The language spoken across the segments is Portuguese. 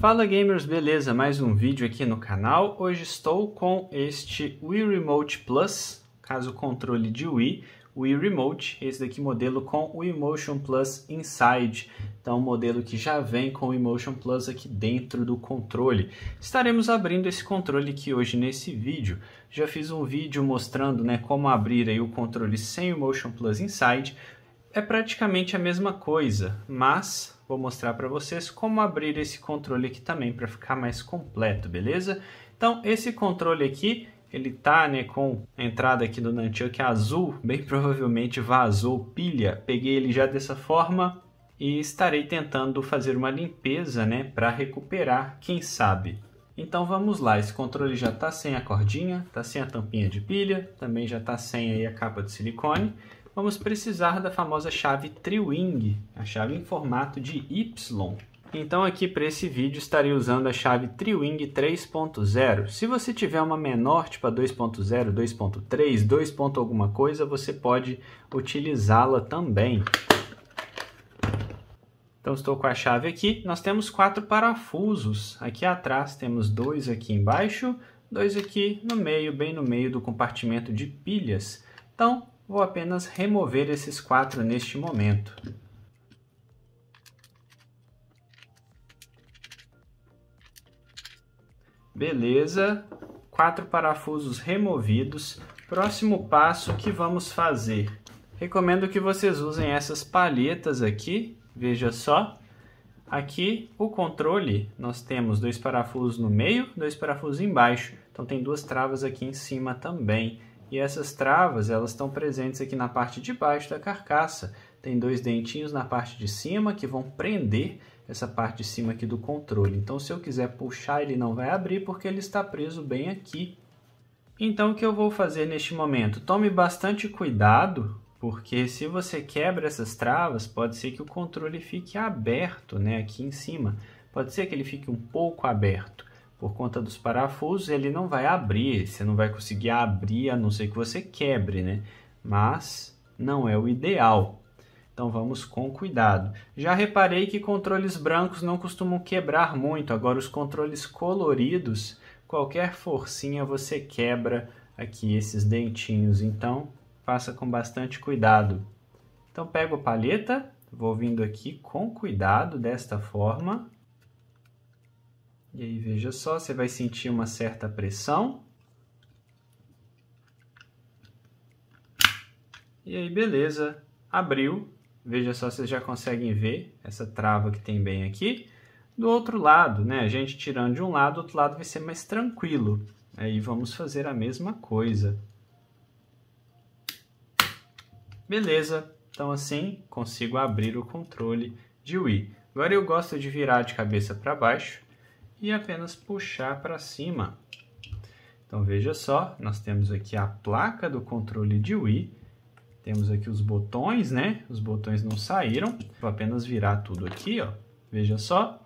Fala gamers, beleza? Mais um vídeo aqui no canal. Hoje estou com este Wii Remote Plus, caso controle de Wii, Wii Remote, esse daqui modelo com o Motion Plus Inside. Então, um modelo que já vem com o Motion Plus aqui dentro do controle. Estaremos abrindo esse controle aqui hoje nesse vídeo. Já fiz um vídeo mostrando né, como abrir aí o controle sem o Motion Plus Inside. É praticamente a mesma coisa, mas vou mostrar para vocês como abrir esse controle aqui também para ficar mais completo, beleza? Então esse controle aqui ele tá né, com a entrada aqui do Nunchuck azul, bem provavelmente vazou pilha. Peguei ele já dessa forma e estarei tentando fazer uma limpeza né, para recuperar, quem sabe. Então vamos lá, esse controle já está sem a cordinha, está sem a tampinha de pilha, também já está sem aí a capa de silicone vamos precisar da famosa chave Triwing, a chave em formato de Y. Então aqui para esse vídeo estarei usando a chave Triwing 3.0. Se você tiver uma menor, tipo a 2.0, 2.3, 2. alguma coisa, você pode utilizá-la também. Então estou com a chave aqui. Nós temos quatro parafusos. Aqui atrás temos dois aqui embaixo, dois aqui no meio, bem no meio do compartimento de pilhas. Então Vou apenas remover esses quatro neste momento. Beleza, quatro parafusos removidos. Próximo passo que vamos fazer. Recomendo que vocês usem essas palhetas aqui, veja só. Aqui o controle, nós temos dois parafusos no meio, dois parafusos embaixo. Então tem duas travas aqui em cima também. E essas travas, elas estão presentes aqui na parte de baixo da carcaça. Tem dois dentinhos na parte de cima que vão prender essa parte de cima aqui do controle. Então, se eu quiser puxar, ele não vai abrir porque ele está preso bem aqui. Então, o que eu vou fazer neste momento? Tome bastante cuidado, porque se você quebra essas travas, pode ser que o controle fique aberto né, aqui em cima. Pode ser que ele fique um pouco aberto por conta dos parafusos, ele não vai abrir, você não vai conseguir abrir a não ser que você quebre, né? Mas não é o ideal. Então vamos com cuidado. Já reparei que controles brancos não costumam quebrar muito, agora os controles coloridos, qualquer forcinha você quebra aqui esses dentinhos, então faça com bastante cuidado. Então pego a palheta, vou vindo aqui com cuidado desta forma. E aí, veja só, você vai sentir uma certa pressão. E aí, beleza, abriu. Veja só, vocês já conseguem ver essa trava que tem bem aqui. Do outro lado, né, a gente tirando de um lado, o outro lado vai ser mais tranquilo. Aí vamos fazer a mesma coisa. Beleza, então assim consigo abrir o controle de Wii. Agora eu gosto de virar de cabeça para baixo e apenas puxar para cima. Então veja só, nós temos aqui a placa do controle de Wii, temos aqui os botões, né? Os botões não saíram, vou apenas virar tudo aqui, ó. Veja só.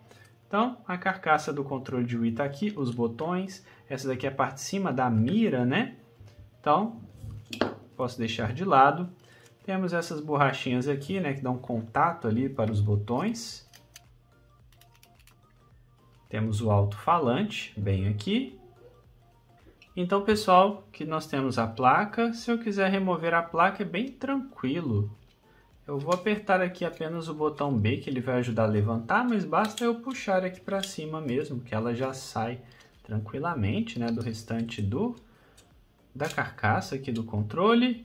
Então, a carcaça do controle de Wii está aqui, os botões, essa daqui é a parte de cima da mira, né? Então, posso deixar de lado. Temos essas borrachinhas aqui, né, que dão contato ali para os botões. Temos o alto-falante, bem aqui. Então, pessoal, que nós temos a placa. Se eu quiser remover a placa, é bem tranquilo. Eu vou apertar aqui apenas o botão B, que ele vai ajudar a levantar, mas basta eu puxar aqui para cima mesmo, que ela já sai tranquilamente né, do restante do da carcaça aqui do controle.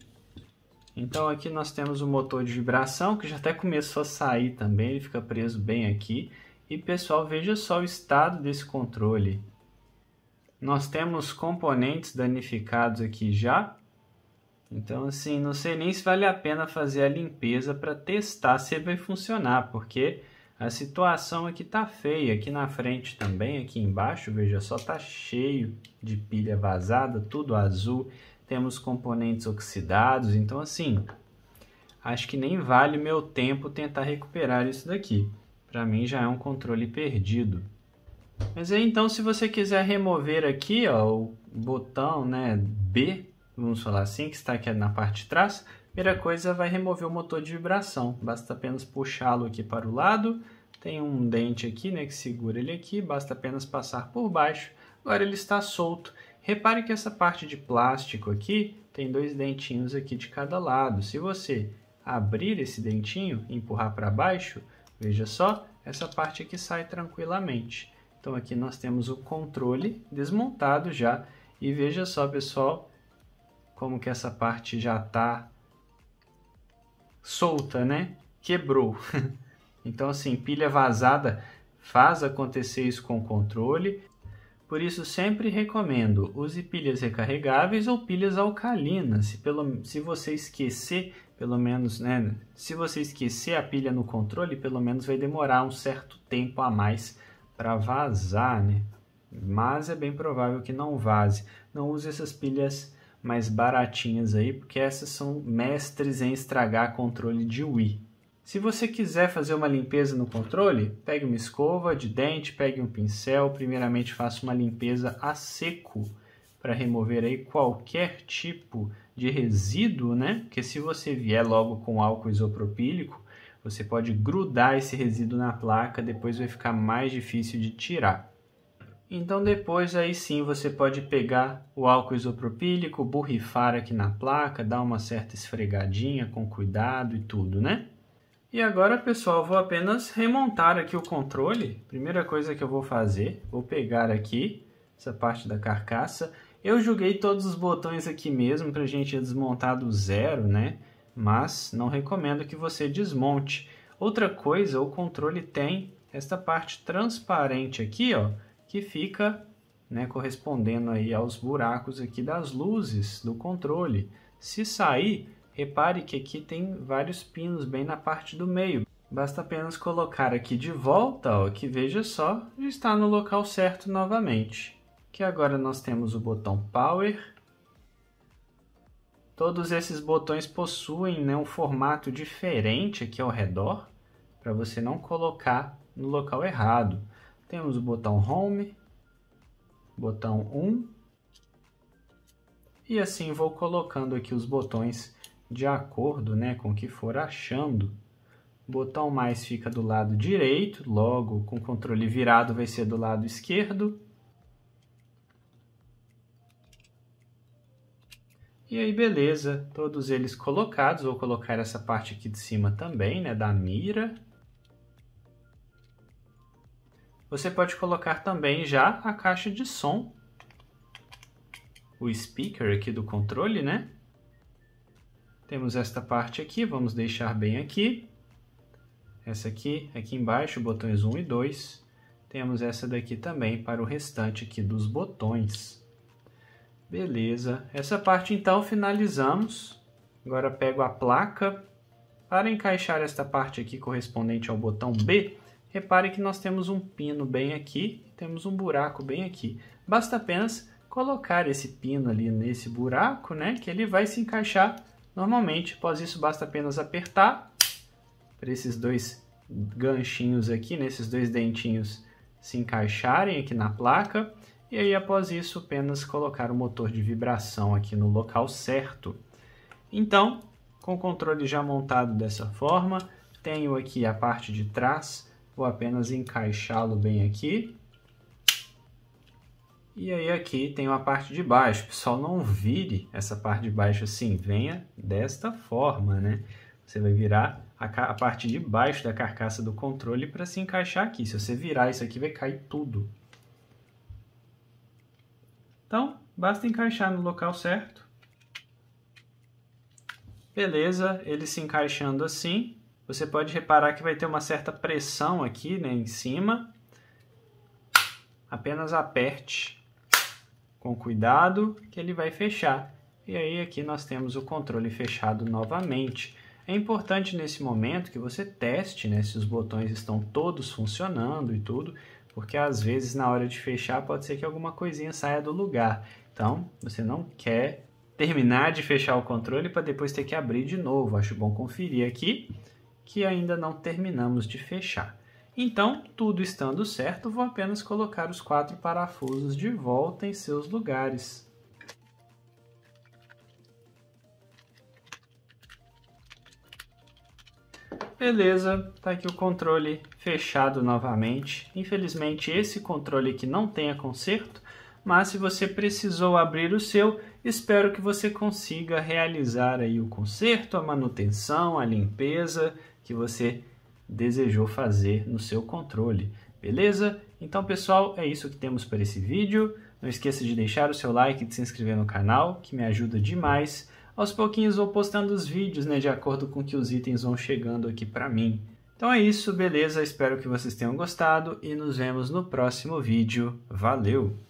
Então aqui nós temos o motor de vibração, que já até começou a sair também, ele fica preso bem aqui. E pessoal, veja só o estado desse controle. Nós temos componentes danificados aqui já. Então assim, não sei nem se vale a pena fazer a limpeza para testar se vai funcionar, porque a situação aqui tá feia, aqui na frente também, aqui embaixo, veja só, tá cheio de pilha vazada, tudo azul, temos componentes oxidados, então assim, acho que nem vale meu tempo tentar recuperar isso daqui. Para mim já é um controle perdido. Mas aí então se você quiser remover aqui ó, o botão né, B, vamos falar assim, que está aqui na parte de trás, primeira coisa vai remover o motor de vibração. Basta apenas puxá-lo aqui para o lado, tem um dente aqui né, que segura ele aqui, basta apenas passar por baixo. Agora ele está solto. Repare que essa parte de plástico aqui tem dois dentinhos aqui de cada lado. Se você abrir esse dentinho e empurrar para baixo, Veja só, essa parte aqui sai tranquilamente. Então aqui nós temos o controle desmontado já. E veja só, pessoal, como que essa parte já está solta, né? Quebrou. então assim, pilha vazada faz acontecer isso com o controle. Por isso, sempre recomendo, use pilhas recarregáveis ou pilhas alcalinas. Se, pelo, se você esquecer pelo menos, né? Se você esquecer a pilha no controle, pelo menos vai demorar um certo tempo a mais para vazar, né? Mas é bem provável que não vaze. Não use essas pilhas mais baratinhas aí, porque essas são mestres em estragar controle de Wii. Se você quiser fazer uma limpeza no controle, pegue uma escova de dente, pegue um pincel, primeiramente faça uma limpeza a seco para remover aí qualquer tipo de de resíduo, né? Porque se você vier logo com álcool isopropílico, você pode grudar esse resíduo na placa, depois vai ficar mais difícil de tirar. Então depois aí sim você pode pegar o álcool isopropílico, borrifar aqui na placa, dar uma certa esfregadinha com cuidado e tudo, né? E agora, pessoal, vou apenas remontar aqui o controle. Primeira coisa que eu vou fazer, vou pegar aqui essa parte da carcaça eu joguei todos os botões aqui mesmo para a gente desmontar do zero, né? Mas não recomendo que você desmonte. Outra coisa, o controle tem esta parte transparente aqui, ó, que fica né, correspondendo aí aos buracos aqui das luzes do controle. Se sair, repare que aqui tem vários pinos bem na parte do meio. Basta apenas colocar aqui de volta, ó, que veja só, está no local certo novamente que agora nós temos o botão Power. Todos esses botões possuem né, um formato diferente aqui ao redor, para você não colocar no local errado. Temos o botão Home, botão 1, e assim vou colocando aqui os botões de acordo né, com o que for achando. botão mais fica do lado direito, logo com o controle virado vai ser do lado esquerdo. E aí, beleza, todos eles colocados. Vou colocar essa parte aqui de cima também, né, da mira. Você pode colocar também já a caixa de som, o speaker aqui do controle, né? Temos esta parte aqui, vamos deixar bem aqui. Essa aqui, aqui embaixo, botões 1 e 2. Temos essa daqui também para o restante aqui dos botões. Beleza. Essa parte então finalizamos. Agora pego a placa. Para encaixar esta parte aqui correspondente ao botão B, repare que nós temos um pino bem aqui, temos um buraco bem aqui. Basta apenas colocar esse pino ali nesse buraco, né, que ele vai se encaixar normalmente. Após isso, basta apenas apertar para esses dois ganchinhos aqui, nesses né, dois dentinhos se encaixarem aqui na placa. E aí, após isso, apenas colocar o motor de vibração aqui no local certo. Então, com o controle já montado dessa forma, tenho aqui a parte de trás, vou apenas encaixá-lo bem aqui. E aí aqui tenho a parte de baixo. Pessoal, não vire essa parte de baixo assim, venha desta forma, né? Você vai virar a, a parte de baixo da carcaça do controle para se encaixar aqui. Se você virar isso aqui, vai cair tudo. Então, basta encaixar no local certo. Beleza, ele se encaixando assim. Você pode reparar que vai ter uma certa pressão aqui né, em cima. Apenas aperte com cuidado que ele vai fechar. E aí aqui nós temos o controle fechado novamente. É importante nesse momento que você teste né, se os botões estão todos funcionando e tudo, porque às vezes na hora de fechar pode ser que alguma coisinha saia do lugar. Então, você não quer terminar de fechar o controle para depois ter que abrir de novo. Acho bom conferir aqui que ainda não terminamos de fechar. Então, tudo estando certo, vou apenas colocar os quatro parafusos de volta em seus lugares. Beleza, tá aqui o controle fechado novamente. Infelizmente esse controle aqui não tenha conserto, mas se você precisou abrir o seu, espero que você consiga realizar aí o conserto, a manutenção, a limpeza que você desejou fazer no seu controle. Beleza? Então pessoal, é isso que temos para esse vídeo. Não esqueça de deixar o seu like e de se inscrever no canal, que me ajuda demais aos pouquinhos vou postando os vídeos, né, de acordo com que os itens vão chegando aqui para mim. Então é isso, beleza? Espero que vocês tenham gostado e nos vemos no próximo vídeo. Valeu!